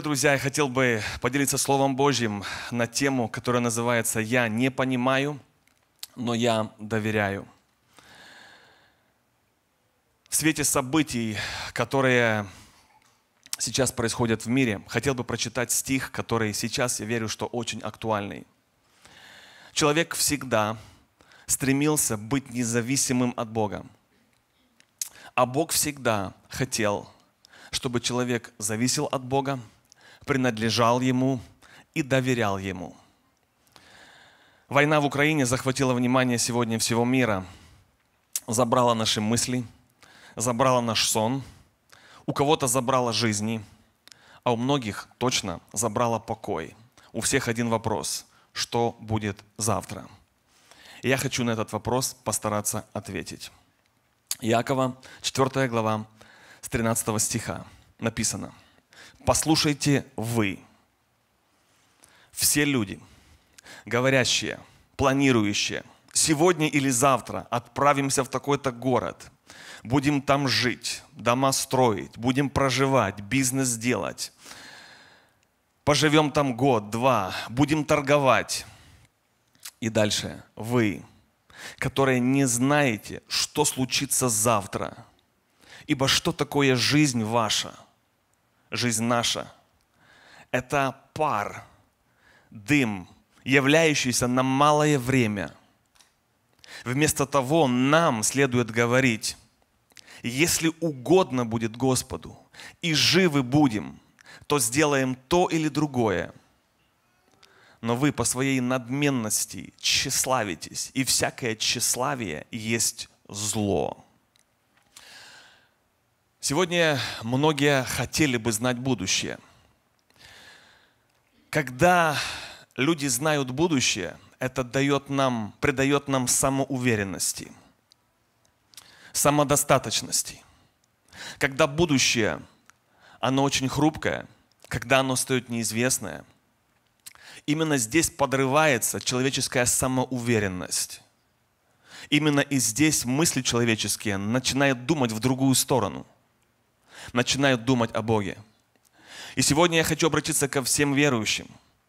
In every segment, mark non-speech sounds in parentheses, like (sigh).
Друзья, я хотел бы поделиться Словом Божьим на тему, которая называется «Я не понимаю, но я доверяю». В свете событий, которые сейчас происходят в мире, хотел бы прочитать стих, который сейчас, я верю, что очень актуальный. Человек всегда стремился быть независимым от Бога. А Бог всегда хотел, чтобы человек зависел от Бога – принадлежал ему и доверял ему. Война в Украине захватила внимание сегодня всего мира, забрала наши мысли, забрала наш сон, у кого-то забрала жизни, а у многих точно забрала покой. У всех один вопрос – что будет завтра? я хочу на этот вопрос постараться ответить. Иакова, 4 глава, с 13 стиха написано – Послушайте вы, все люди, говорящие, планирующие, сегодня или завтра отправимся в такой-то город, будем там жить, дома строить, будем проживать, бизнес делать, поживем там год, два, будем торговать. И дальше вы, которые не знаете, что случится завтра, ибо что такое жизнь ваша – жизнь наша. Это пар, дым, являющийся на малое время. Вместо того нам следует говорить, если угодно будет Господу, и живы будем, то сделаем то или другое. Но вы по своей надменности тщеславитесь, и всякое тщеславие есть зло. Сегодня многие хотели бы знать будущее. Когда люди знают будущее, это дает нам, придает нам самоуверенности, самодостаточности. Когда будущее, оно очень хрупкое, когда оно стоит неизвестное, именно здесь подрывается человеческая самоуверенность. Именно и здесь мысли человеческие начинают думать в другую сторону – начинают думать о Боге. И сегодня я хочу обратиться ко всем верующим,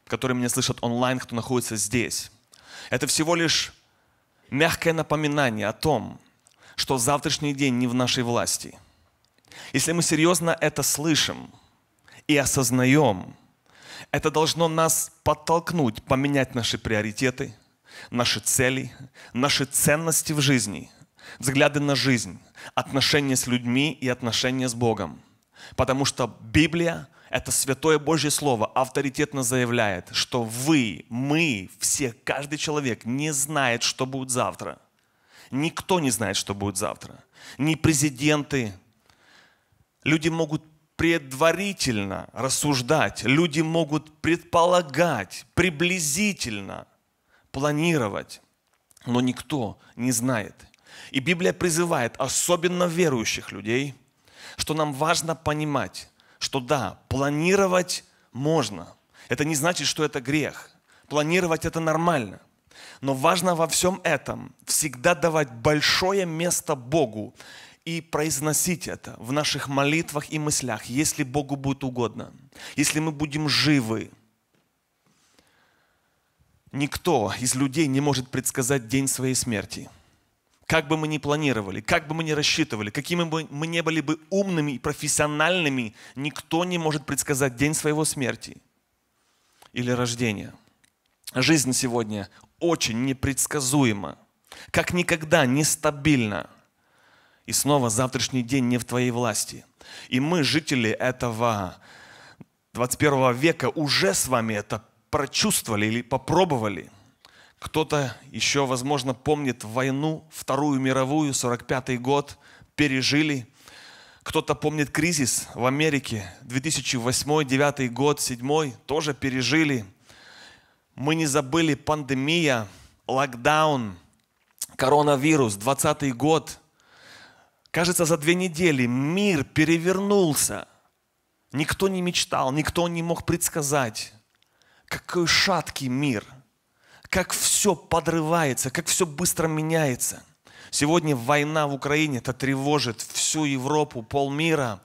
которые меня слышат онлайн, кто находится здесь. Это всего лишь мягкое напоминание о том, что завтрашний день не в нашей власти. Если мы серьезно это слышим и осознаем, это должно нас подтолкнуть, поменять наши приоритеты, наши цели, наши ценности в жизни, взгляды на жизнь отношения с людьми и отношения с Богом. Потому что Библия – это святое Божье Слово, авторитетно заявляет, что вы, мы, все, каждый человек не знает, что будет завтра. Никто не знает, что будет завтра. Ни президенты. Люди могут предварительно рассуждать, люди могут предполагать, приблизительно планировать, но никто не знает, и Библия призывает особенно верующих людей, что нам важно понимать, что да, планировать можно. Это не значит, что это грех. Планировать это нормально. Но важно во всем этом всегда давать большое место Богу и произносить это в наших молитвах и мыслях, если Богу будет угодно, если мы будем живы. Никто из людей не может предсказать день своей смерти – как бы мы ни планировали, как бы мы ни рассчитывали, какими бы мы не были бы умными и профессиональными, никто не может предсказать день своего смерти или рождения. Жизнь сегодня очень непредсказуема, как никогда нестабильна. И снова завтрашний день не в твоей власти. И мы, жители этого 21 века, уже с вами это прочувствовали или попробовали. Кто-то еще, возможно, помнит войну, Вторую мировую, 45-й год, пережили. Кто-то помнит кризис в Америке, 2008-2009 год, 2007 тоже пережили. Мы не забыли пандемия, локдаун, коронавирус, 2020 год. Кажется, за две недели мир перевернулся. Никто не мечтал, никто не мог предсказать. Какой шаткий мир – как все подрывается, как все быстро меняется. Сегодня война в Украине, это тревожит всю Европу, полмира.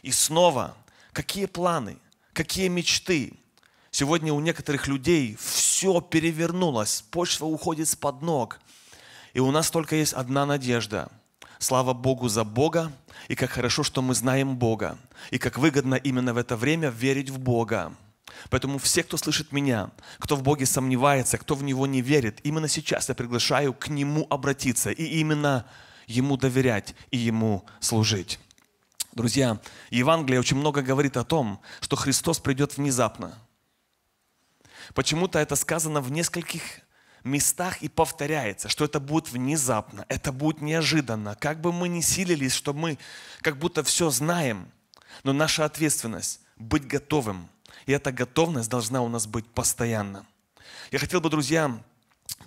И снова, какие планы, какие мечты. Сегодня у некоторых людей все перевернулось, почва уходит с под ног. И у нас только есть одна надежда – Слава Богу за Бога, и как хорошо, что мы знаем Бога, и как выгодно именно в это время верить в Бога. Поэтому все, кто слышит меня, кто в Боге сомневается, кто в Него не верит, именно сейчас я приглашаю к Нему обратиться и именно Ему доверять и Ему служить. Друзья, Евангелие очень много говорит о том, что Христос придет внезапно. Почему-то это сказано в нескольких местах и повторяется, что это будет внезапно, это будет неожиданно. Как бы мы ни силились, что мы как будто все знаем, но наша ответственность быть готовым – и эта готовность должна у нас быть постоянно. Я хотел бы, друзья,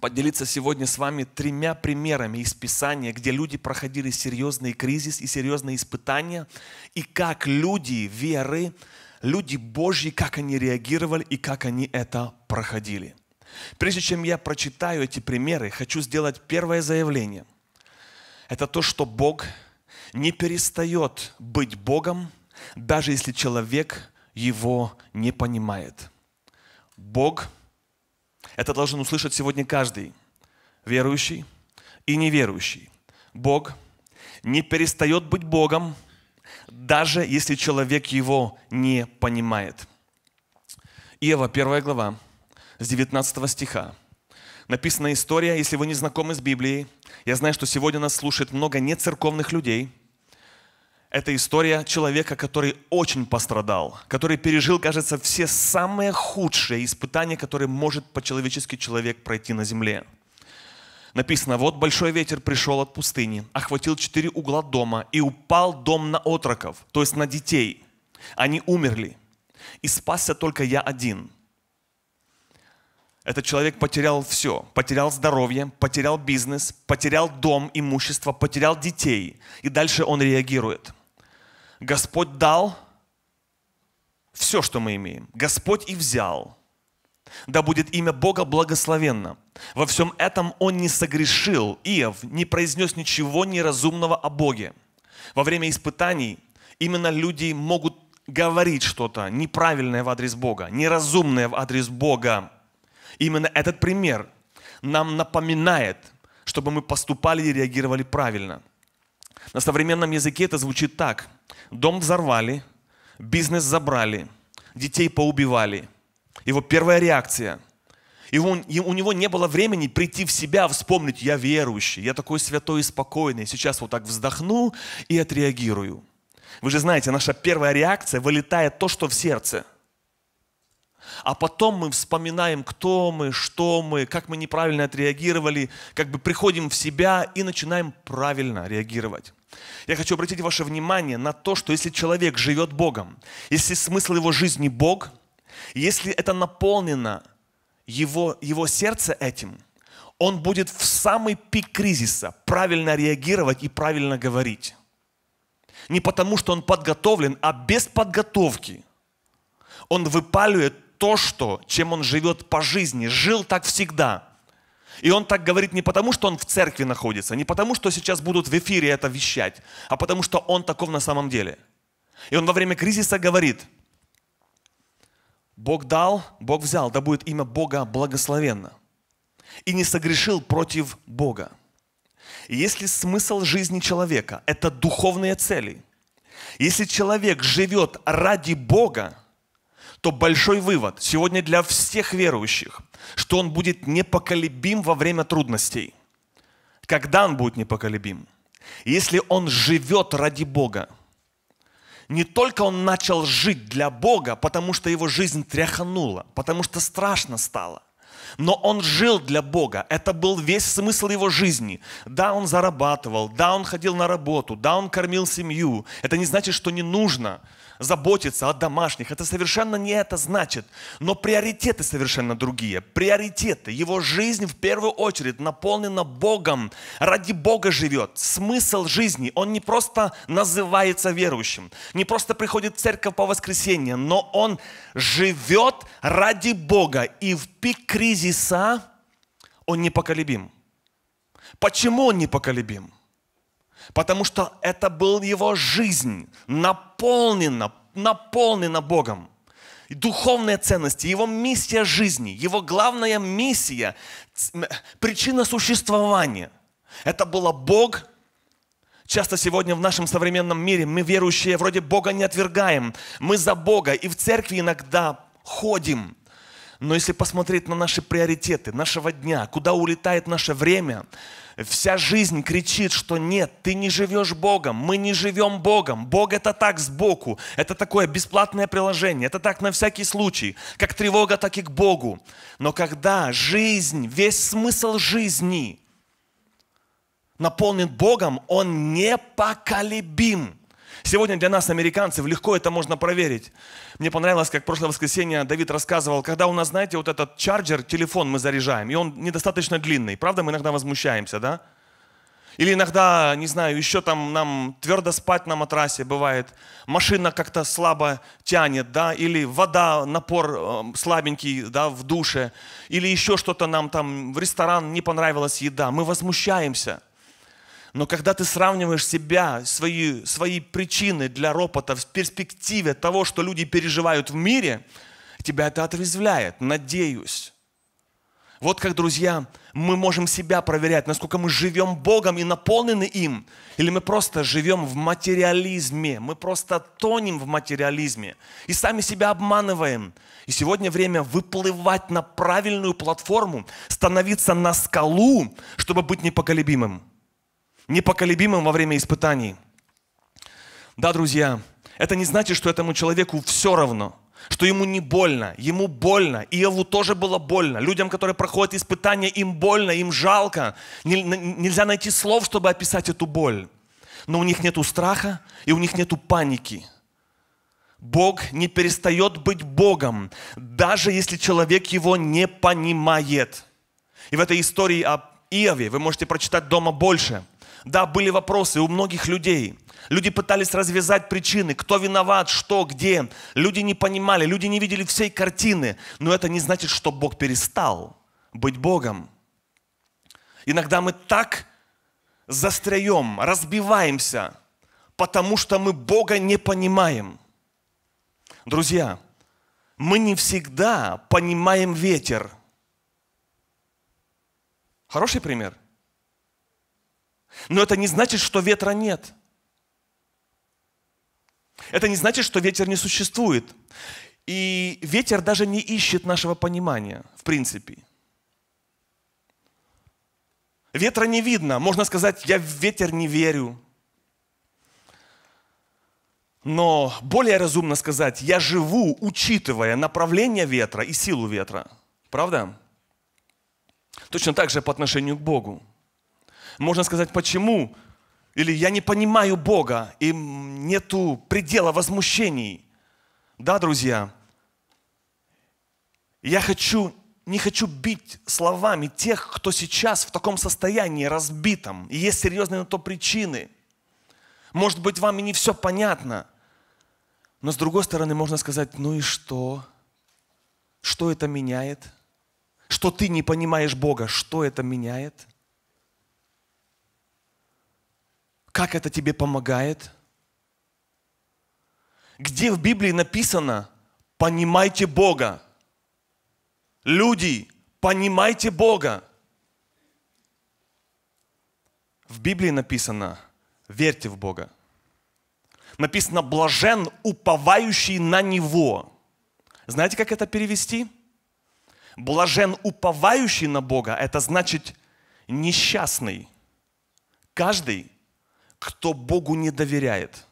поделиться сегодня с вами тремя примерами из Писания, где люди проходили серьезный кризис и серьезные испытания, и как люди веры, люди Божьи, как они реагировали и как они это проходили. Прежде чем я прочитаю эти примеры, хочу сделать первое заявление. Это то, что Бог не перестает быть Богом, даже если человек его не понимает. Бог, это должен услышать сегодня каждый, верующий и неверующий. Бог не перестает быть Богом, даже если человек его не понимает. Ева, первая глава, с 19 стиха. Написана история, если вы не знакомы с Библией. Я знаю, что сегодня нас слушает много нецерковных людей – это история человека, который очень пострадал, который пережил, кажется, все самые худшие испытания, которые может по-человечески человек пройти на земле. Написано, вот большой ветер пришел от пустыни, охватил четыре угла дома и упал дом на отроков, то есть на детей. Они умерли. И спасся только я один. Этот человек потерял все. Потерял здоровье, потерял бизнес, потерял дом, имущество, потерял детей. И дальше он реагирует. Господь дал все, что мы имеем. Господь и взял. Да будет имя Бога благословенно. Во всем этом он не согрешил, Иов не произнес ничего неразумного о Боге. Во время испытаний именно люди могут говорить что-то неправильное в адрес Бога, неразумное в адрес Бога. Именно этот пример нам напоминает, чтобы мы поступали и реагировали правильно – на современном языке это звучит так. Дом взорвали, бизнес забрали, детей поубивали. Его первая реакция. И у него не было времени прийти в себя, вспомнить, я верующий, я такой святой и спокойный. Сейчас вот так вздохну и отреагирую. Вы же знаете, наша первая реакция вылетает то, что в сердце – а потом мы вспоминаем, кто мы, что мы, как мы неправильно отреагировали, как бы приходим в себя и начинаем правильно реагировать. Я хочу обратить ваше внимание на то, что если человек живет Богом, если смысл его жизни Бог, если это наполнено его, его сердце этим, он будет в самый пик кризиса правильно реагировать и правильно говорить. Не потому, что он подготовлен, а без подготовки. Он выпаливает то, что, чем он живет по жизни. Жил так всегда. И он так говорит не потому, что он в церкви находится, не потому, что сейчас будут в эфире это вещать, а потому, что он таков на самом деле. И он во время кризиса говорит, Бог дал, Бог взял, да будет имя Бога благословенно. И не согрешил против Бога. если смысл жизни человека – это духовные цели, если человек живет ради Бога, то большой вывод сегодня для всех верующих, что он будет непоколебим во время трудностей. Когда он будет непоколебим? Если он живет ради Бога. Не только он начал жить для Бога, потому что его жизнь тряханула, потому что страшно стало, но он жил для Бога. Это был весь смысл его жизни. Да, он зарабатывал, да, он ходил на работу, да, он кормил семью. Это не значит, что не нужно заботиться о домашних. Это совершенно не это значит. Но приоритеты совершенно другие. Приоритеты. Его жизнь в первую очередь наполнена Богом. Ради Бога живет. Смысл жизни. Он не просто называется верующим, не просто приходит в церковь по воскресенье, но он живет ради Бога. И в пик кризиса он непоколебим. Почему он непоколебим? потому что это был его жизнь, наполнена, наполнена Богом. И духовные ценности, его миссия жизни, его главная миссия, причина существования. Это было Бог, Часто сегодня в нашем современном мире мы верующие вроде Бога не отвергаем. Мы за Бога и в церкви иногда ходим. Но если посмотреть на наши приоритеты нашего дня, куда улетает наше время, вся жизнь кричит, что нет, ты не живешь Богом, мы не живем Богом. Бог это так сбоку, это такое бесплатное приложение, это так на всякий случай, как тревога, так и к Богу. Но когда жизнь, весь смысл жизни наполнен Богом, он непоколебим. Сегодня для нас, американцев, легко это можно проверить. Мне понравилось, как прошлое воскресенье Давид рассказывал, когда у нас, знаете, вот этот чарджер, телефон мы заряжаем, и он недостаточно длинный. Правда, мы иногда возмущаемся, да? Или иногда, не знаю, еще там нам твердо спать на матрасе бывает, машина как-то слабо тянет, да, или вода, напор э, слабенький, да, в душе, или еще что-то нам там в ресторан не понравилась еда. Мы возмущаемся. Но когда ты сравниваешь себя, свои, свои причины для ропота в перспективе того, что люди переживают в мире, тебя это отрезвляет, надеюсь. Вот как, друзья, мы можем себя проверять, насколько мы живем Богом и наполнены им, или мы просто живем в материализме, мы просто тонем в материализме и сами себя обманываем. И сегодня время выплывать на правильную платформу, становиться на скалу, чтобы быть непоколебимым непоколебимым во время испытаний. Да, друзья, это не значит, что этому человеку все равно, что ему не больно, ему больно, И Иову тоже было больно. Людям, которые проходят испытания, им больно, им жалко. Нельзя найти слов, чтобы описать эту боль. Но у них нет страха и у них нет паники. Бог не перестает быть Богом, даже если человек его не понимает. И в этой истории о Иове вы можете прочитать дома больше – да, были вопросы у многих людей. Люди пытались развязать причины, кто виноват, что, где. Люди не понимали, люди не видели всей картины. Но это не значит, что Бог перестал быть Богом. Иногда мы так застряем, разбиваемся, потому что мы Бога не понимаем. Друзья, мы не всегда понимаем ветер. Хороший пример – но это не значит, что ветра нет. Это не значит, что ветер не существует. И ветер даже не ищет нашего понимания, в принципе. Ветра не видно. Можно сказать, я в ветер не верю. Но более разумно сказать, я живу, учитывая направление ветра и силу ветра. Правда? Точно так же по отношению к Богу. Можно сказать, почему? Или я не понимаю Бога, и нету предела возмущений. Да, друзья? Я хочу, не хочу бить словами тех, кто сейчас в таком состоянии разбитом, и есть серьезные на то причины. Может быть, вам и не все понятно. Но с другой стороны, можно сказать, ну и что? Что это меняет? Что ты не понимаешь Бога, что это меняет? Как это тебе помогает? Где в Библии написано «понимайте Бога»? Люди, понимайте Бога. В Библии написано «верьте в Бога». Написано «блажен, уповающий на Него». Знаете, как это перевести? Блажен, уповающий на Бога, это значит несчастный. Каждый, кто Богу не доверяет.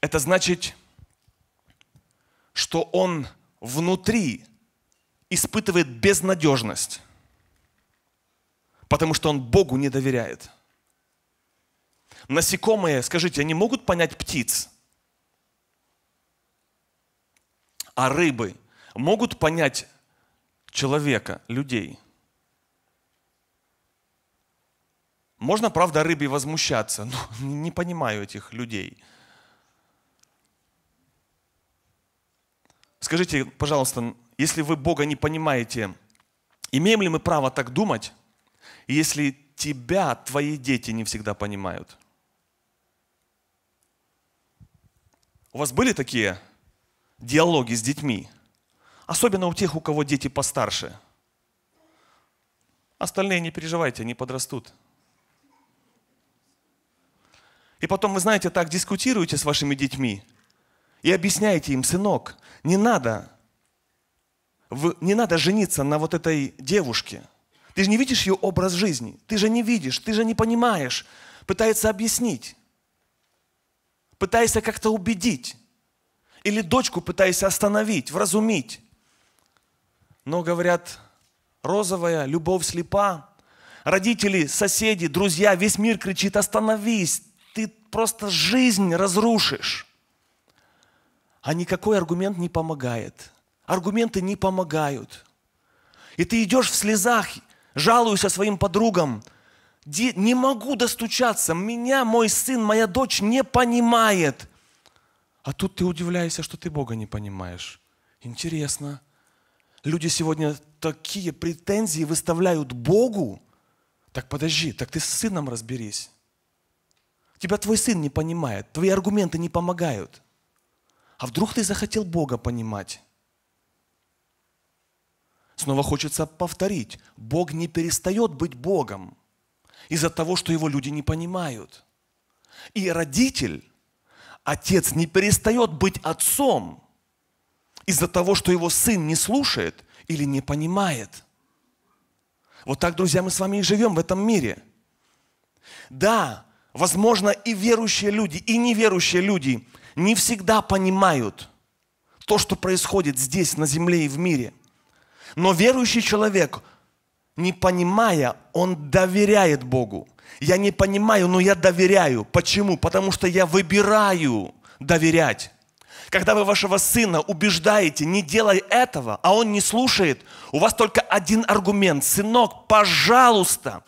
Это значит, что он внутри испытывает безнадежность, потому что он Богу не доверяет. Насекомые, скажите, они могут понять птиц? А рыбы могут понять человека, людей – Можно, правда, рыбе возмущаться, но (laughs) не понимаю этих людей. Скажите, пожалуйста, если вы Бога не понимаете, имеем ли мы право так думать, если тебя твои дети не всегда понимают? У вас были такие диалоги с детьми? Особенно у тех, у кого дети постарше. Остальные не переживайте, они подрастут. И потом, вы знаете, так дискутируете с вашими детьми и объясняете им, сынок, не надо, не надо жениться на вот этой девушке. Ты же не видишь ее образ жизни. Ты же не видишь, ты же не понимаешь. Пытается объяснить. Пытается как-то убедить. Или дочку пытается остановить, вразумить. Но, говорят, розовая, любовь слепа. Родители, соседи, друзья, весь мир кричит, остановись, ты просто жизнь разрушишь. А никакой аргумент не помогает. Аргументы не помогают. И ты идешь в слезах, жалуешься своим подругам. Не могу достучаться, меня мой сын, моя дочь не понимает. А тут ты удивляешься, что ты Бога не понимаешь. Интересно. Люди сегодня такие претензии выставляют Богу. Так подожди, так ты с сыном разберись. Тебя твой сын не понимает, твои аргументы не помогают. А вдруг ты захотел Бога понимать? Снова хочется повторить, Бог не перестает быть Богом из-за того, что его люди не понимают. И родитель, отец не перестает быть отцом из-за того, что его сын не слушает или не понимает. Вот так, друзья, мы с вами и живем в этом мире. Да, возможно, и верующие люди, и неверующие люди не всегда понимают то, что происходит здесь, на земле и в мире. Но верующий человек, не понимая, он доверяет Богу. Я не понимаю, но я доверяю. Почему? Потому что я выбираю доверять. Когда вы вашего сына убеждаете, не делай этого, а он не слушает, у вас только один аргумент. Сынок, пожалуйста,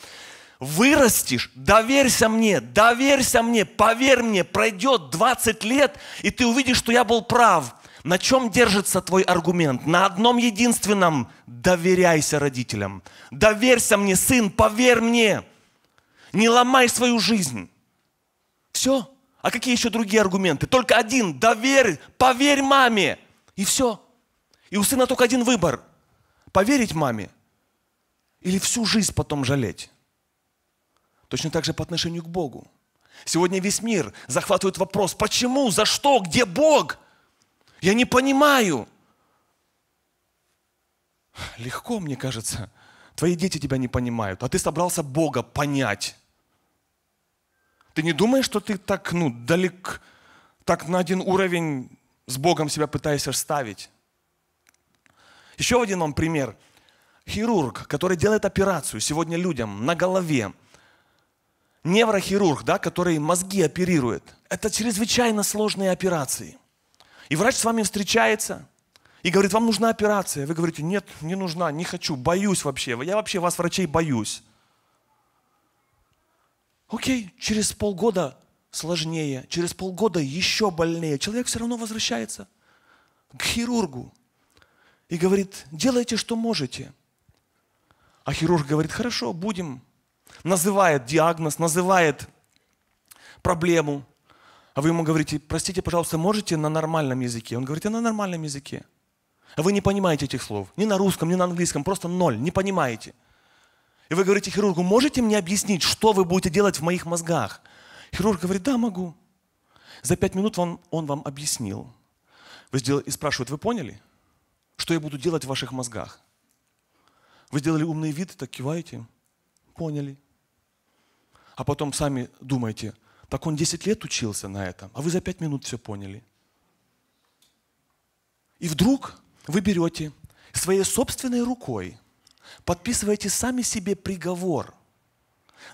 вырастешь, доверься мне, доверься мне, поверь мне, пройдет 20 лет, и ты увидишь, что я был прав. На чем держится твой аргумент? На одном единственном – доверяйся родителям. Доверься мне, сын, поверь мне. Не ломай свою жизнь. Все. А какие еще другие аргументы? Только один – доверь, поверь маме. И все. И у сына только один выбор – поверить маме или всю жизнь потом жалеть. Точно так же по отношению к Богу. Сегодня весь мир захватывает вопрос, почему, за что, где Бог? Я не понимаю. Легко, мне кажется. Твои дети тебя не понимают, а ты собрался Бога понять. Ты не думаешь, что ты так, ну, далек, так на один уровень с Богом себя пытаешься ставить? Еще один вам пример. Хирург, который делает операцию сегодня людям на голове – неврохирург, да, который мозги оперирует. Это чрезвычайно сложные операции. И врач с вами встречается и говорит, вам нужна операция. Вы говорите, нет, не нужна, не хочу, боюсь вообще. Я вообще вас, врачей, боюсь. Окей, через полгода сложнее, через полгода еще больнее. Человек все равно возвращается к хирургу и говорит, делайте, что можете. А хирург говорит, хорошо, будем называет диагноз, называет проблему, а вы ему говорите, простите, пожалуйста, можете на нормальном языке? Он говорит, я на нормальном языке. А вы не понимаете этих слов. Ни на русском, ни на английском, просто ноль, не понимаете. И вы говорите хирургу, можете мне объяснить, что вы будете делать в моих мозгах? Хирург говорит, да, могу. За пять минут он, он вам объяснил. Вы сделали, и спрашивают, вы поняли, что я буду делать в ваших мозгах? Вы сделали умный вид, так киваете, поняли а потом сами думаете, так он 10 лет учился на этом, а вы за 5 минут все поняли. И вдруг вы берете своей собственной рукой, подписываете сами себе приговор,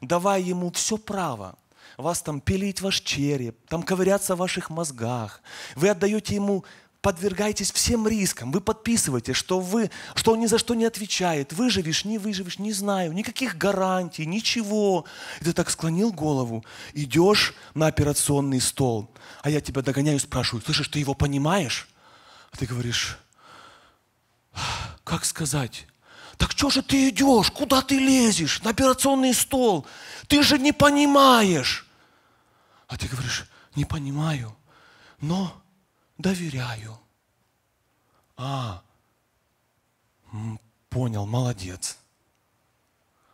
давая ему все право вас там пилить ваш череп, там ковыряться в ваших мозгах. Вы отдаете ему подвергаетесь всем рискам, вы подписываете, что, вы, что он ни за что не отвечает, выживешь, не выживешь, не знаю, никаких гарантий, ничего. И ты так склонил голову, идешь на операционный стол, а я тебя догоняю и спрашиваю, слышишь, ты его понимаешь? А ты говоришь, как сказать? Так что же ты идешь? Куда ты лезешь? На операционный стол. Ты же не понимаешь. А ты говоришь, не понимаю, но доверяю. А, понял, молодец.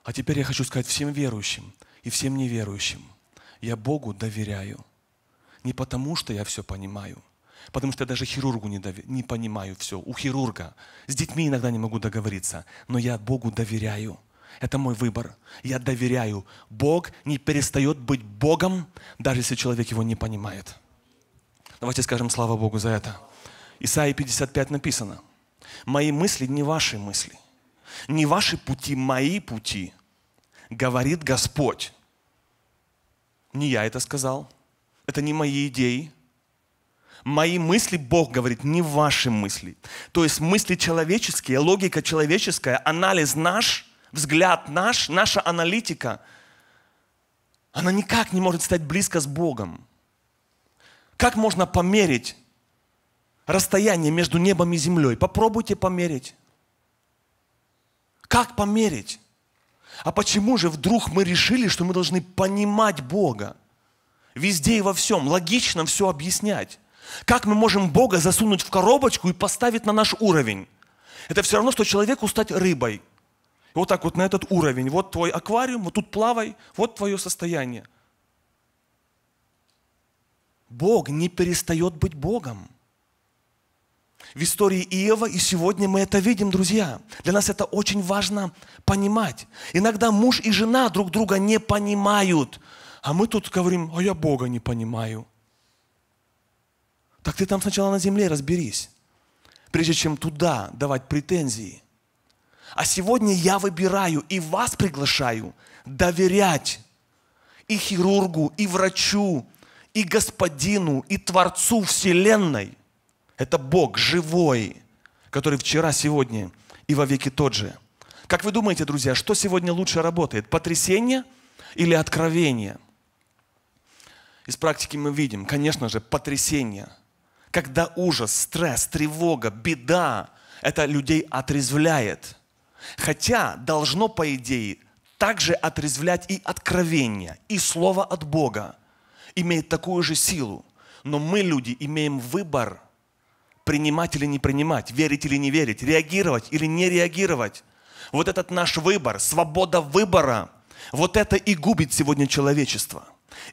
А теперь я хочу сказать всем верующим и всем неверующим. Я Богу доверяю. Не потому, что я все понимаю, потому что я даже хирургу не, дов... не понимаю все. У хирурга. С детьми иногда не могу договориться, но я Богу доверяю. Это мой выбор. Я доверяю. Бог не перестает быть Богом, даже если человек его не понимает. Давайте скажем слава Богу за это. Исаии 55 написано. «Мои мысли не ваши мысли, не ваши пути, мои пути, говорит Господь». Не я это сказал, это не мои идеи. Мои мысли, Бог говорит, не ваши мысли. То есть мысли человеческие, логика человеческая, анализ наш, взгляд наш, наша аналитика, она никак не может стать близко с Богом. Как можно померить расстояние между небом и землей? Попробуйте померить. Как померить? А почему же вдруг мы решили, что мы должны понимать Бога? Везде и во всем, логично все объяснять. Как мы можем Бога засунуть в коробочку и поставить на наш уровень? Это все равно, что человеку стать рыбой. вот так вот на этот уровень. Вот твой аквариум, вот тут плавай, вот твое состояние. Бог не перестает быть Богом. В истории Иова и сегодня мы это видим, друзья. Для нас это очень важно понимать. Иногда муж и жена друг друга не понимают. А мы тут говорим, а я Бога не понимаю. Так ты там сначала на земле разберись, прежде чем туда давать претензии. А сегодня я выбираю и вас приглашаю доверять и хирургу, и врачу, и Господину, и Творцу Вселенной. Это Бог живой, который вчера, сегодня и во веки тот же. Как вы думаете, друзья, что сегодня лучше работает? Потрясение или откровение? Из практики мы видим, конечно же, потрясение. Когда ужас, стресс, тревога, беда, это людей отрезвляет. Хотя должно, по идее, также отрезвлять и откровение, и слово от Бога имеет такую же силу. Но мы, люди, имеем выбор принимать или не принимать, верить или не верить, реагировать или не реагировать. Вот этот наш выбор, свобода выбора, вот это и губит сегодня человечество.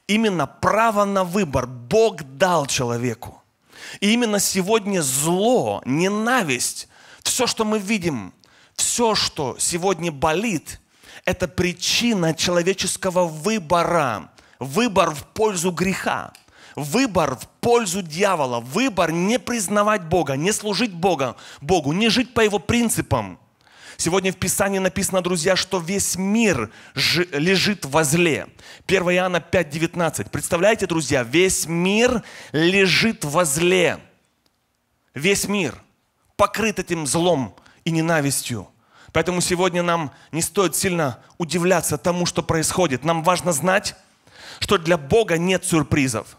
Именно право на выбор Бог дал человеку. И именно сегодня зло, ненависть, все, что мы видим, все, что сегодня болит, это причина человеческого выбора выбор в пользу греха, выбор в пользу дьявола, выбор не признавать Бога, не служить Бога, Богу, не жить по его принципам. Сегодня в Писании написано, друзья, что весь мир лежит во зле. 1 Иоанна 5:19. Представляете, друзья, весь мир лежит во зле. Весь мир покрыт этим злом и ненавистью. Поэтому сегодня нам не стоит сильно удивляться тому, что происходит. Нам важно знать, что для Бога нет сюрпризов.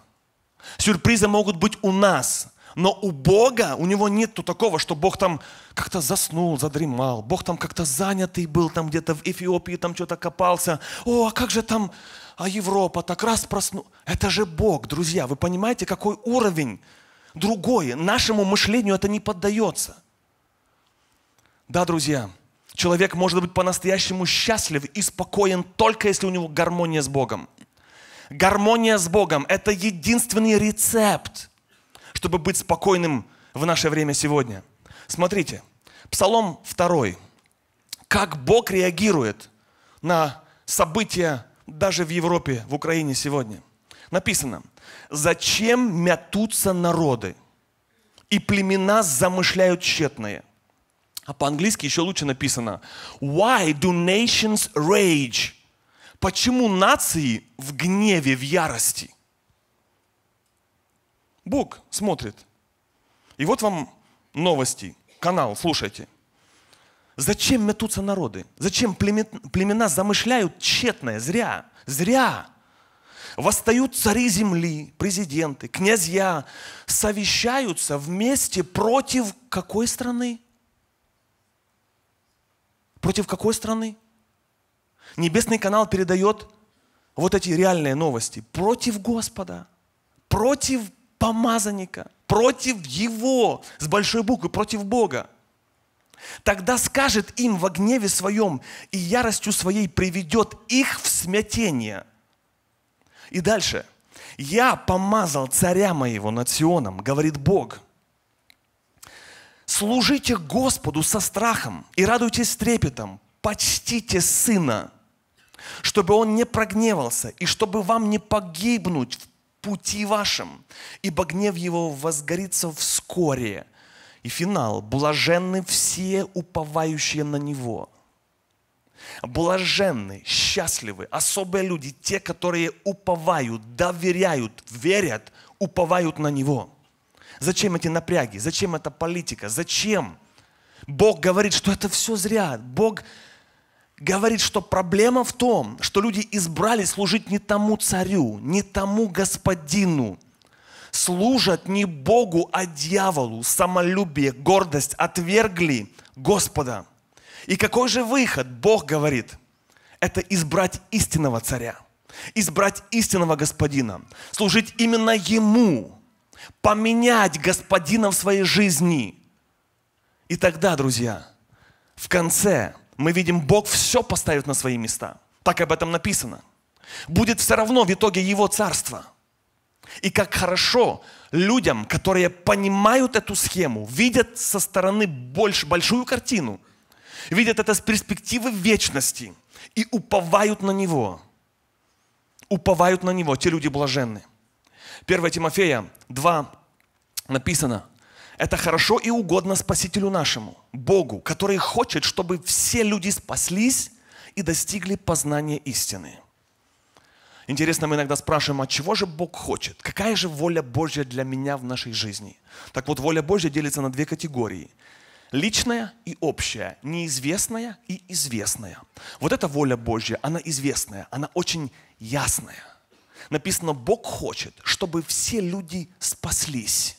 Сюрпризы могут быть у нас, но у Бога, у него нет такого, что Бог там как-то заснул, задремал, Бог там как-то занятый был, там где-то в Эфиопии там что-то копался. О, а как же там, а Европа так раз проснулась. Это же Бог, друзья, вы понимаете, какой уровень другой. Нашему мышлению это не поддается. Да, друзья, человек может быть по-настоящему счастлив и спокоен только если у него гармония с Богом – гармония с Богом – это единственный рецепт, чтобы быть спокойным в наше время сегодня. Смотрите, Псалом 2. Как Бог реагирует на события даже в Европе, в Украине сегодня. Написано, «Зачем мятутся народы, и племена замышляют тщетные?» А по-английски еще лучше написано «Why do nations rage?» Почему нации в гневе, в ярости? Бог смотрит. И вот вам новости, канал, слушайте. Зачем метутся народы? Зачем племена замышляют тщетное? Зря, зря. Восстают цари земли, президенты, князья, совещаются вместе против какой страны? Против какой страны? Небесный канал передает вот эти реальные новости против Господа, против помазанника, против Его, с большой буквы, против Бога. Тогда скажет им во гневе своем и яростью своей приведет их в смятение. И дальше. «Я помазал царя моего над Сионом», говорит Бог. «Служите Господу со страхом и радуйтесь трепетом, почтите Сына, чтобы он не прогневался и чтобы вам не погибнуть в пути вашем, ибо гнев его возгорится вскоре. И финал. Блаженны все уповающие на него. Блаженны, счастливы, особые люди, те, которые уповают, доверяют, верят, уповают на него. Зачем эти напряги? Зачем эта политика? Зачем? Бог говорит, что это все зря. Бог говорит, что проблема в том, что люди избрали служить не тому царю, не тому господину. Служат не Богу, а дьяволу. Самолюбие, гордость отвергли Господа. И какой же выход, Бог говорит, это избрать истинного царя, избрать истинного господина, служить именно ему, поменять господина в своей жизни. И тогда, друзья, в конце – мы видим, Бог все поставит на свои места. Так об этом написано. Будет все равно в итоге Его царство. И как хорошо людям, которые понимают эту схему, видят со стороны больш, большую картину, видят это с перспективы вечности и уповают на Него. Уповают на Него. Те люди блаженны. 1 Тимофея 2 написано, это хорошо и угодно Спасителю нашему, Богу, который хочет, чтобы все люди спаслись и достигли познания истины. Интересно, мы иногда спрашиваем, а чего же Бог хочет? Какая же воля Божья для меня в нашей жизни? Так вот, воля Божья делится на две категории. Личная и общая, неизвестная и известная. Вот эта воля Божья, она известная, она очень ясная. Написано, Бог хочет, чтобы все люди спаслись.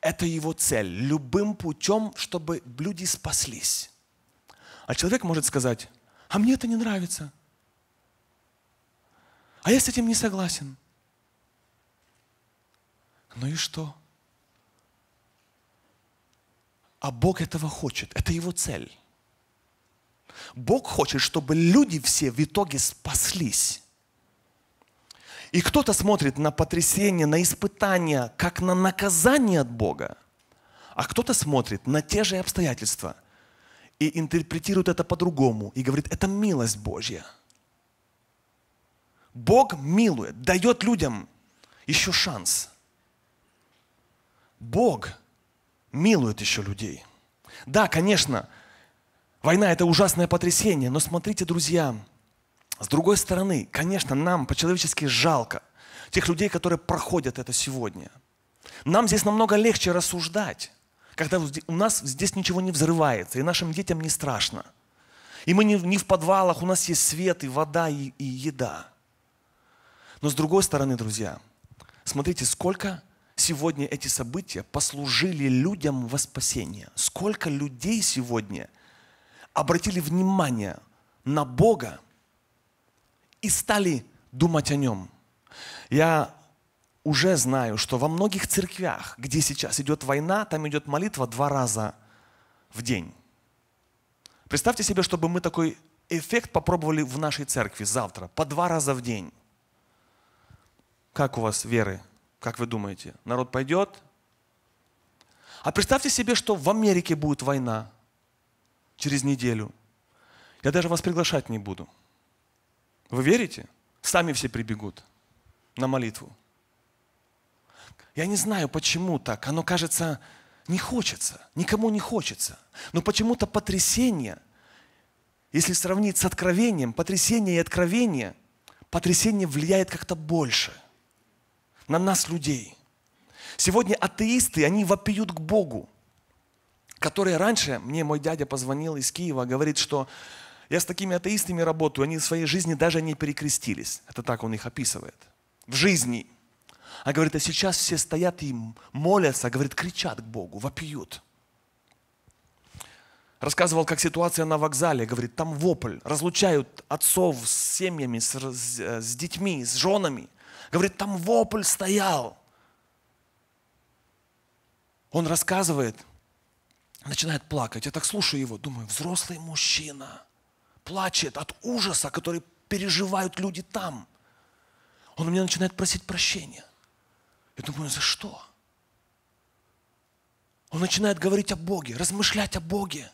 Это его цель. Любым путем, чтобы люди спаслись. А человек может сказать, а мне это не нравится. А я с этим не согласен. Ну и что? А Бог этого хочет. Это его цель. Бог хочет, чтобы люди все в итоге спаслись. И кто-то смотрит на потрясение, на испытание, как на наказание от Бога, а кто-то смотрит на те же обстоятельства и интерпретирует это по-другому и говорит, это милость Божья. Бог милует, дает людям еще шанс. Бог милует еще людей. Да, конечно, война – это ужасное потрясение, но смотрите, друзья, с другой стороны, конечно, нам по-человечески жалко тех людей, которые проходят это сегодня. Нам здесь намного легче рассуждать, когда у нас здесь ничего не взрывается, и нашим детям не страшно. И мы не, не в подвалах, у нас есть свет и вода и, и еда. Но с другой стороны, друзья, смотрите, сколько сегодня эти события послужили людям во спасение. Сколько людей сегодня обратили внимание на Бога и стали думать о нем. Я уже знаю, что во многих церквях, где сейчас идет война, там идет молитва два раза в день. Представьте себе, чтобы мы такой эффект попробовали в нашей церкви завтра, по два раза в день. Как у вас веры? Как вы думаете? Народ пойдет? А представьте себе, что в Америке будет война через неделю. Я даже вас приглашать не буду – вы верите? Сами все прибегут на молитву. Я не знаю, почему так. Оно кажется, не хочется, никому не хочется. Но почему-то потрясение, если сравнить с откровением, потрясение и откровение, потрясение влияет как-то больше на нас, людей. Сегодня атеисты, они вопиют к Богу, которые раньше, мне мой дядя позвонил из Киева, говорит, что я с такими атеистами работаю, они в своей жизни даже не перекрестились. Это так он их описывает. В жизни. А говорит, а сейчас все стоят и молятся, а, говорит, кричат к Богу, вопиют. Рассказывал, как ситуация на вокзале, говорит, там вопль, разлучают отцов с семьями, с, с, с детьми, с женами. Говорит, там вопль стоял. Он рассказывает, начинает плакать. Я так слушаю его, думаю, взрослый мужчина – плачет от ужаса, который переживают люди там. Он у меня начинает просить прощения. Я думаю, «Ну за что? Он начинает говорить о Боге, размышлять о Боге.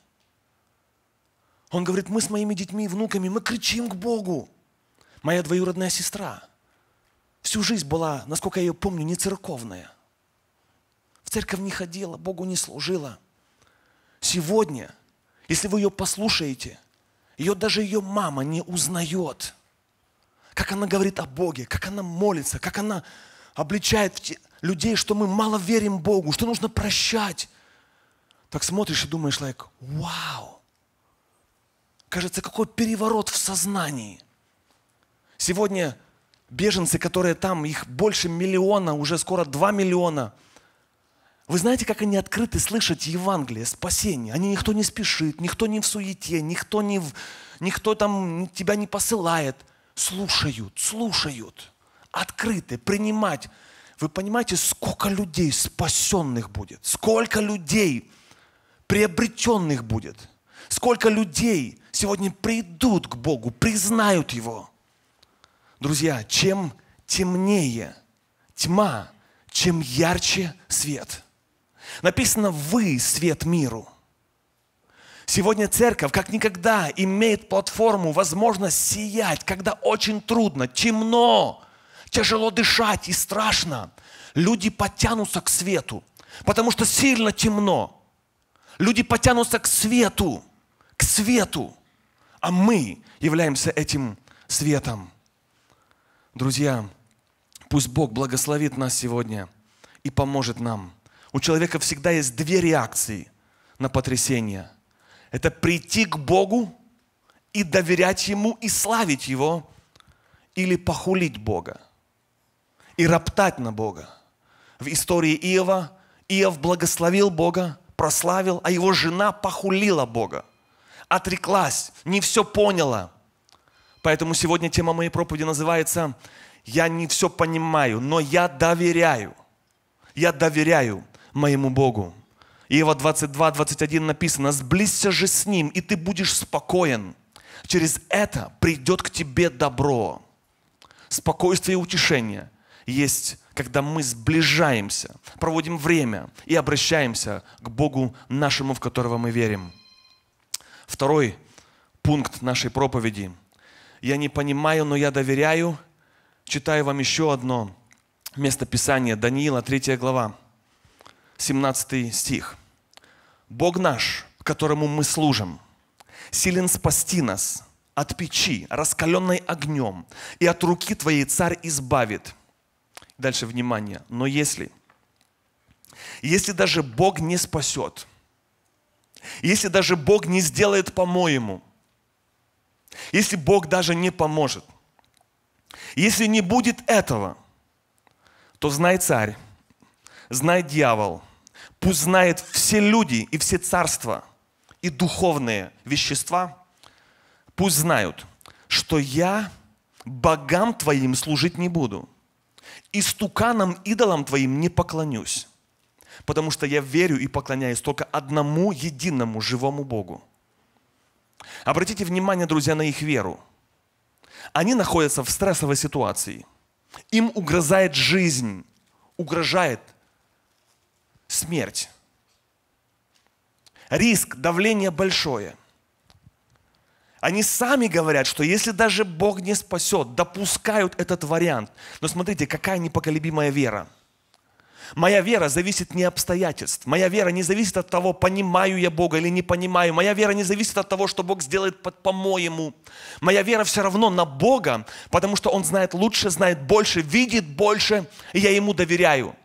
Он говорит, мы с моими детьми и внуками, мы кричим к Богу. Моя двоюродная сестра всю жизнь была, насколько я ее помню, не церковная. В церковь не ходила, Богу не служила. Сегодня, если вы ее послушаете, ее даже ее мама не узнает. Как она говорит о Боге, как она молится, как она обличает людей, что мы мало верим Богу, что нужно прощать. Так смотришь и думаешь, like, вау, кажется, какой переворот в сознании. Сегодня беженцы, которые там, их больше миллиона, уже скоро два миллиона – вы знаете, как они открыты слышать Евангелие, спасение. Они никто не спешит, никто не в суете, никто, не в, никто там тебя не посылает. Слушают, слушают. Открыты, принимать. Вы понимаете, сколько людей спасенных будет, сколько людей приобретенных будет, сколько людей сегодня придут к Богу, признают Его. Друзья, чем темнее тьма, чем ярче свет. Написано, вы свет миру. Сегодня церковь как никогда имеет платформу, возможность сиять, когда очень трудно, темно, тяжело дышать и страшно. Люди потянутся к свету, потому что сильно темно. Люди потянутся к свету, к свету. А мы являемся этим светом. Друзья, пусть Бог благословит нас сегодня и поможет нам – у человека всегда есть две реакции на потрясение. Это прийти к Богу и доверять Ему и славить Его, или похулить Бога и роптать на Бога. В истории Иова Иов благословил Бога, прославил, а его жена похулила Бога, отреклась, не все поняла. Поэтому сегодня тема моей проповеди называется «Я не все понимаю, но я доверяю». Я доверяю моему Богу. Иова 22, 21 написано, «Сблизься же с Ним, и ты будешь спокоен. Через это придет к тебе добро». Спокойствие и утешение есть, когда мы сближаемся, проводим время и обращаемся к Богу нашему, в которого мы верим. Второй пункт нашей проповеди. Я не понимаю, но я доверяю. Читаю вам еще одно местописание. Даниила, 3 глава. 17 стих. «Бог наш, которому мы служим, силен спасти нас от печи, раскаленной огнем, и от руки твоей царь избавит». Дальше внимание. «Но если...» Если даже Бог не спасет, если даже Бог не сделает по-моему, если Бог даже не поможет, если не будет этого, то знай царь, знай дьявол – Пусть знают все люди и все царства и духовные вещества, пусть знают, что я богам твоим служить не буду, и стуканам, идолам твоим не поклонюсь, потому что я верю и поклоняюсь только одному единому живому Богу. Обратите внимание, друзья, на их веру. Они находятся в стрессовой ситуации. Им угрожает жизнь, угрожает смерть. Риск, давление большое. Они сами говорят, что если даже Бог не спасет, допускают этот вариант. Но смотрите, какая непоколебимая вера. Моя вера зависит не обстоятельств. Моя вера не зависит от того, понимаю я Бога или не понимаю. Моя вера не зависит от того, что Бог сделает по-моему. Моя вера все равно на Бога, потому что Он знает лучше, знает больше, видит больше, и я Ему доверяю.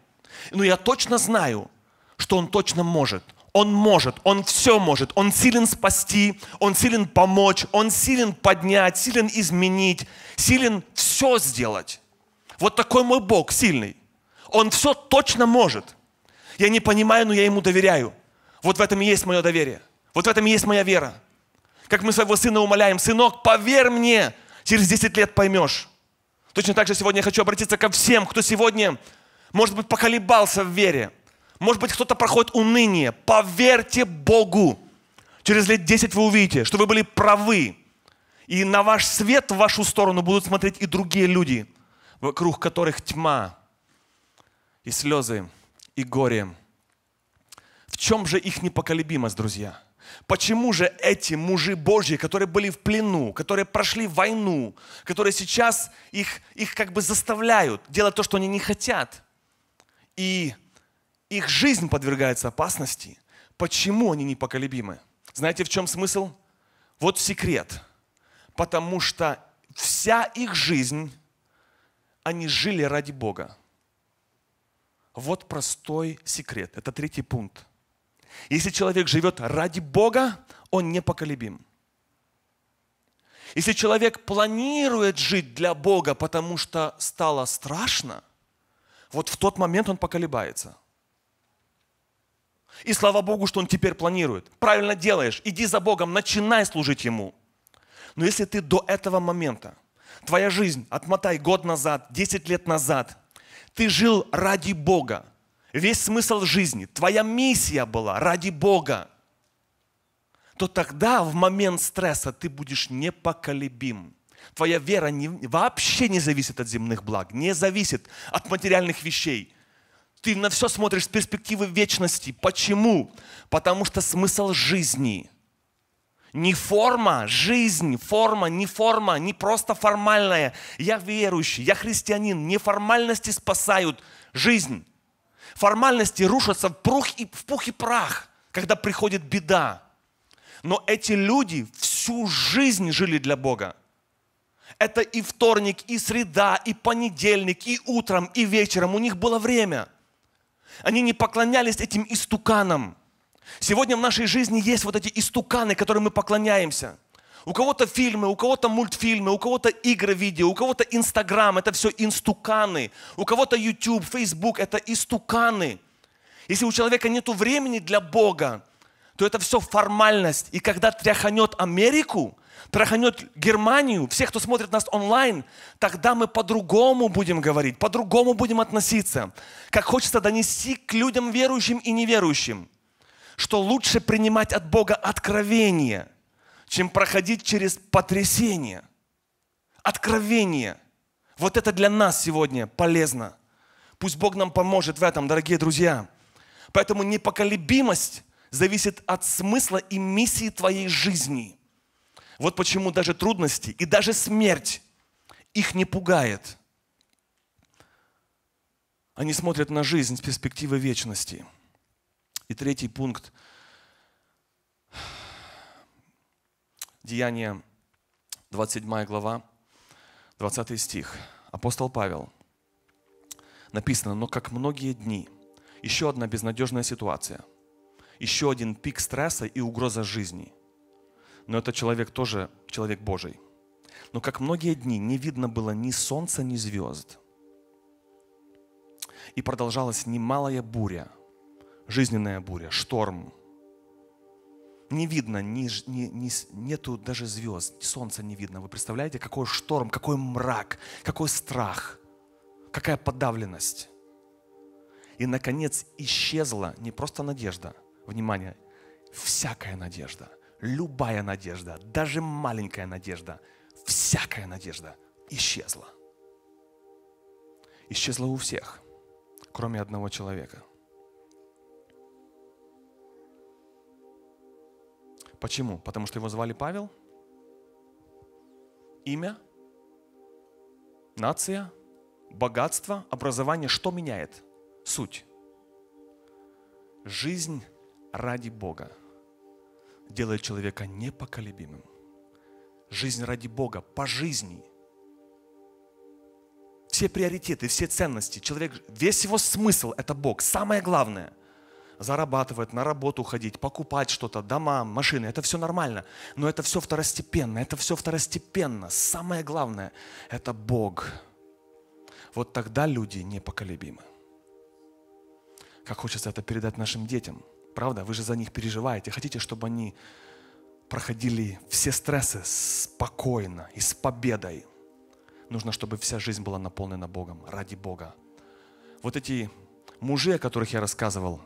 Но я точно знаю, что Он точно может. Он может, Он все может, Он силен спасти, Он силен помочь, Он силен поднять, силен изменить, силен все сделать. Вот такой мой Бог сильный. Он все точно может. Я не понимаю, но я Ему доверяю. Вот в этом и есть мое доверие. Вот в этом и есть моя вера. Как мы своего сына умоляем, сынок, поверь мне, через 10 лет поймешь. Точно так же сегодня я хочу обратиться ко всем, кто сегодня, может быть, поколебался в вере – может быть, кто-то проходит уныние. Поверьте Богу. Через лет 10 вы увидите, что вы были правы. И на ваш свет, в вашу сторону будут смотреть и другие люди, вокруг которых тьма и слезы, и горе. В чем же их непоколебимость, друзья? Почему же эти мужи Божьи, которые были в плену, которые прошли войну, которые сейчас их, их как бы заставляют делать то, что они не хотят, и их жизнь подвергается опасности. Почему они непоколебимы? Знаете, в чем смысл? Вот секрет. Потому что вся их жизнь, они жили ради Бога. Вот простой секрет. Это третий пункт. Если человек живет ради Бога, он непоколебим. Если человек планирует жить для Бога, потому что стало страшно, вот в тот момент он поколебается – и слава Богу, что Он теперь планирует. Правильно делаешь. Иди за Богом, начинай служить Ему. Но если ты до этого момента, твоя жизнь, отмотай год назад, 10 лет назад, ты жил ради Бога. Весь смысл жизни, твоя миссия была ради Бога то тогда в момент стресса ты будешь непоколебим. Твоя вера не, вообще не зависит от земных благ, не зависит от материальных вещей. Ты на все смотришь с перспективы вечности. Почему? Потому что смысл жизни – не форма, жизнь, форма, не форма, не просто формальная. Я верующий, я христианин. Неформальности спасают жизнь. Формальности рушатся в, прух и, в пух и прах, когда приходит беда. Но эти люди всю жизнь жили для Бога. Это и вторник, и среда, и понедельник, и утром, и вечером. У них было время – они не поклонялись этим истуканам. Сегодня в нашей жизни есть вот эти истуканы, которым мы поклоняемся. У кого-то фильмы, у кого-то мультфильмы, у кого-то игры видео, у кого-то Инстаграм, это все инстуканы. У кого-то YouTube, Facebook, это истуканы. Если у человека нет времени для Бога, то это все формальность. И когда тряханет Америку, проханет Германию, всех, кто смотрит нас онлайн, тогда мы по-другому будем говорить, по-другому будем относиться. Как хочется донести к людям верующим и неверующим, что лучше принимать от Бога откровение, чем проходить через потрясение. Откровение. Вот это для нас сегодня полезно. Пусть Бог нам поможет в этом, дорогие друзья. Поэтому непоколебимость зависит от смысла и миссии твоей жизни – вот почему даже трудности и даже смерть их не пугает. Они смотрят на жизнь с перспективы вечности. И третий пункт. Деяние 27 глава, 20 стих. Апостол Павел. Написано, но как многие дни. Еще одна безнадежная ситуация. Еще один пик стресса и угроза жизни – но этот человек тоже человек Божий. Но как многие дни не видно было ни солнца, ни звезд. И продолжалась немалая буря, жизненная буря, шторм. Не видно, ни, ни, ни, нету даже звезд, солнца не видно. Вы представляете, какой шторм, какой мрак, какой страх, какая подавленность. И, наконец, исчезла не просто надежда, внимание, всякая надежда любая надежда, даже маленькая надежда, всякая надежда исчезла. Исчезла у всех, кроме одного человека. Почему? Потому что его звали Павел? Имя? Нация? Богатство? Образование? Что меняет? Суть. Жизнь ради Бога делает человека непоколебимым. Жизнь ради Бога, по жизни. Все приоритеты, все ценности, человек, весь его смысл – это Бог. Самое главное – зарабатывать, на работу ходить, покупать что-то, дома, машины, это все нормально. Но это все второстепенно, это все второстепенно. Самое главное – это Бог. Вот тогда люди непоколебимы. Как хочется это передать нашим детям – Правда? Вы же за них переживаете. Хотите, чтобы они проходили все стрессы спокойно и с победой. Нужно, чтобы вся жизнь была наполнена Богом, ради Бога. Вот эти мужи, о которых я рассказывал,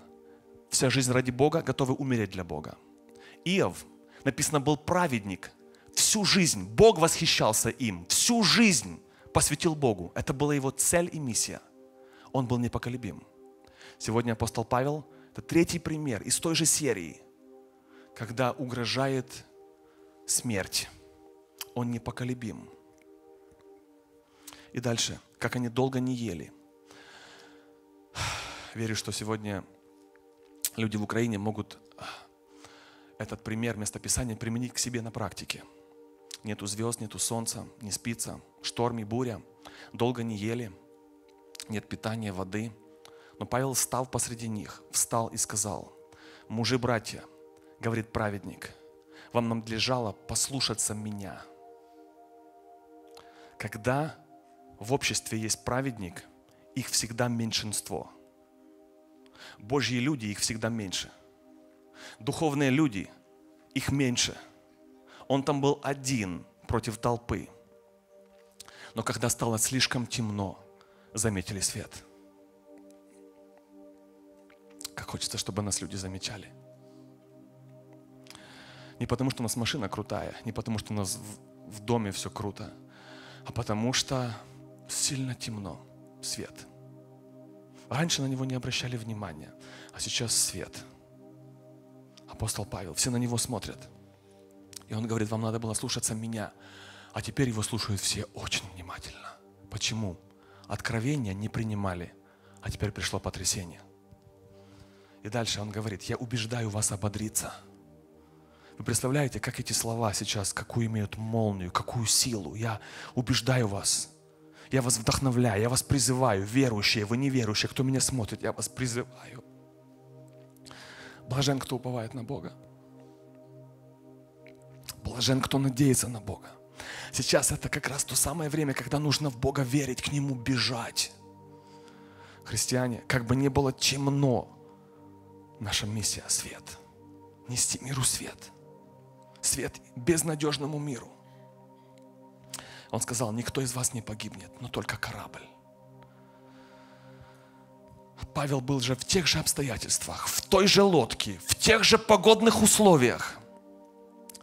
вся жизнь ради Бога, готовы умереть для Бога. Иов, написано, был праведник. Всю жизнь Бог восхищался им. Всю жизнь посвятил Богу. Это была его цель и миссия. Он был непоколебим. Сегодня апостол Павел это третий пример из той же серии, когда угрожает смерть. Он непоколебим. И дальше, как они долго не ели. Верю, что сегодня люди в Украине могут этот пример местописания применить к себе на практике. Нету звезд, нету солнца, не спится, шторм и буря, долго не ели, нет питания, воды – но Павел встал посреди них, встал и сказал, «Мужи-братья, — говорит праведник, — вам надлежало послушаться меня». Когда в обществе есть праведник, их всегда меньшинство. Божьи люди, их всегда меньше. Духовные люди, их меньше. Он там был один против толпы. Но когда стало слишком темно, заметили свет – Хочется, чтобы нас люди замечали. Не потому, что у нас машина крутая, не потому, что у нас в, в доме все круто, а потому что сильно темно, свет. Раньше на него не обращали внимания, а сейчас свет. Апостол Павел, все на него смотрят. И он говорит, вам надо было слушаться меня, а теперь его слушают все очень внимательно. Почему? Откровения не принимали, а теперь пришло потрясение – и дальше он говорит, я убеждаю вас ободриться. Вы представляете, как эти слова сейчас, какую имеют молнию, какую силу. Я убеждаю вас. Я вас вдохновляю, я вас призываю, верующие, вы неверующие, кто меня смотрит, я вас призываю. Блажен, кто уповает на Бога. Блажен, кто надеется на Бога. Сейчас это как раз то самое время, когда нужно в Бога верить, к Нему бежать. Христиане, как бы не было темно, Наша миссия – свет. Нести миру свет. Свет безнадежному миру. Он сказал, никто из вас не погибнет, но только корабль. Павел был же в тех же обстоятельствах, в той же лодке, в тех же погодных условиях,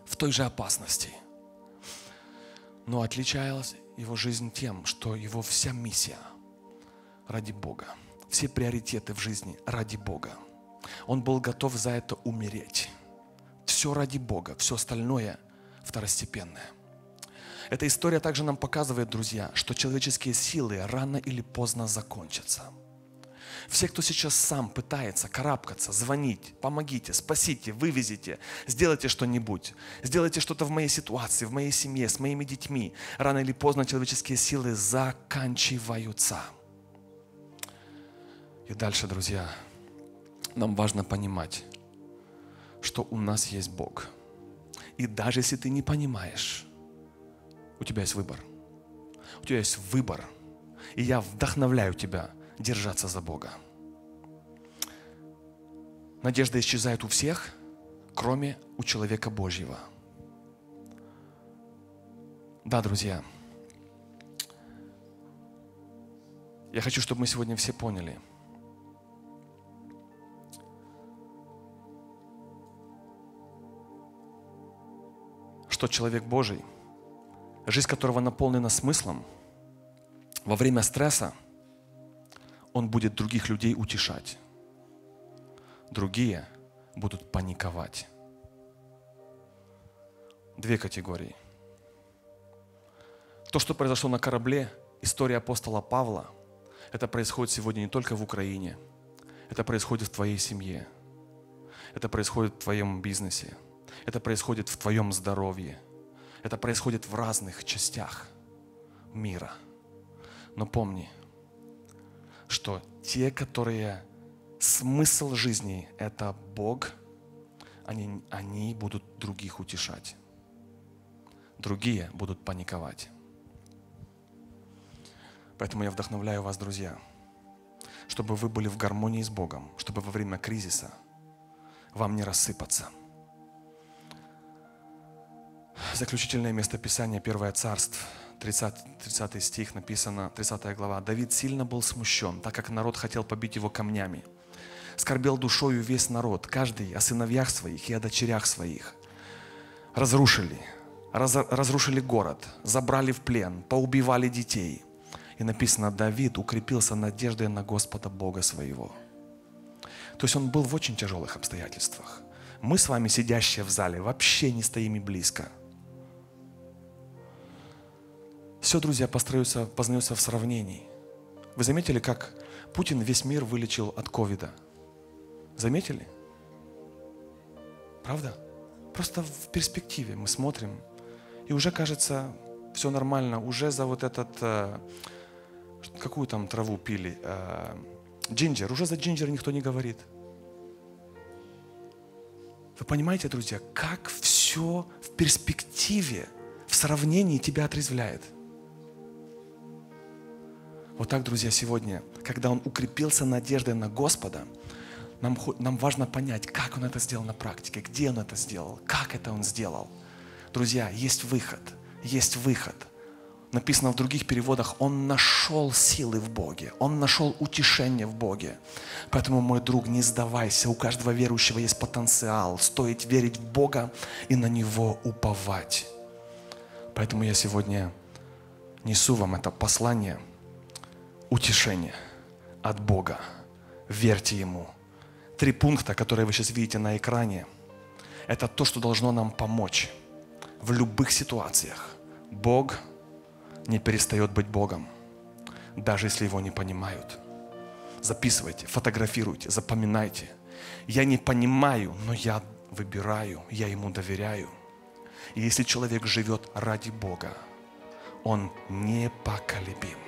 в той же опасности. Но отличалась его жизнь тем, что его вся миссия ради Бога, все приоритеты в жизни ради Бога. Он был готов за это умереть. Все ради Бога, все остальное второстепенное. Эта история также нам показывает, друзья, что человеческие силы рано или поздно закончатся. Все, кто сейчас сам пытается карабкаться, звонить, помогите, спасите, вывезите, сделайте что-нибудь, сделайте что-то в моей ситуации, в моей семье, с моими детьми, рано или поздно человеческие силы заканчиваются. И дальше, друзья, нам важно понимать, что у нас есть Бог. И даже если ты не понимаешь, у тебя есть выбор. У тебя есть выбор. И я вдохновляю тебя держаться за Бога. Надежда исчезает у всех, кроме у человека Божьего. Да, друзья, я хочу, чтобы мы сегодня все поняли – что человек Божий, жизнь которого наполнена смыслом, во время стресса он будет других людей утешать. Другие будут паниковать. Две категории. То, что произошло на корабле, история апостола Павла, это происходит сегодня не только в Украине, это происходит в твоей семье, это происходит в твоем бизнесе, это происходит в твоем здоровье. Это происходит в разных частях мира. Но помни, что те, которые смысл жизни – это Бог, они, они будут других утешать. Другие будут паниковать. Поэтому я вдохновляю вас, друзья, чтобы вы были в гармонии с Богом, чтобы во время кризиса вам не рассыпаться – Заключительное место Писания, 1 Царств, 30, 30 стих написано, 30 глава. «Давид сильно был смущен, так как народ хотел побить его камнями. Скорбел душою весь народ, каждый о сыновьях своих и о дочерях своих. Разрушили, раз, разрушили город, забрали в плен, поубивали детей». И написано, Давид укрепился надеждой на Господа Бога своего. То есть он был в очень тяжелых обстоятельствах. Мы с вами, сидящие в зале, вообще не стоим и близко – все, друзья, построится, познается в сравнении. Вы заметили, как Путин весь мир вылечил от ковида? Заметили? Правда? Просто в перспективе мы смотрим, и уже кажется, все нормально, уже за вот этот, э, какую там траву пили, э, джинджер, уже за джинджер никто не говорит. Вы понимаете, друзья, как все в перспективе, в сравнении тебя отрезвляет – вот так, друзья, сегодня, когда он укрепился надеждой на Господа, нам, нам важно понять, как он это сделал на практике, где он это сделал, как это он сделал. Друзья, есть выход, есть выход. Написано в других переводах, он нашел силы в Боге, он нашел утешение в Боге. Поэтому, мой друг, не сдавайся, у каждого верующего есть потенциал, стоит верить в Бога и на Него уповать. Поэтому я сегодня несу вам это послание – утешение от Бога. Верьте Ему. Три пункта, которые вы сейчас видите на экране, это то, что должно нам помочь в любых ситуациях. Бог не перестает быть Богом, даже если его не понимают. Записывайте, фотографируйте, запоминайте. Я не понимаю, но я выбираю, я ему доверяю. И если человек живет ради Бога, он непоколебим.